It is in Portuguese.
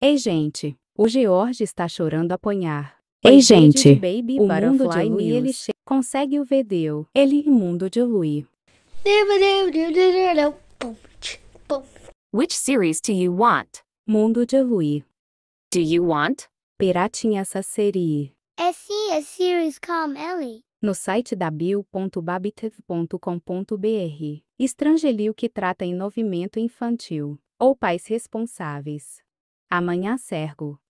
Ei, gente, o George está chorando apanhar. Ei, gente, baby, o mundo de Louis, ele consegue o vedeu. Ele mundo de Louis. Which series do you want? Mundo de Louis. Do you want? Piratinha essa série. sim, a series é com Ellie. No site da bill.babitiv.com.br. Estrangelio que trata em movimento infantil. Ou pais responsáveis. Amanhã Sergo.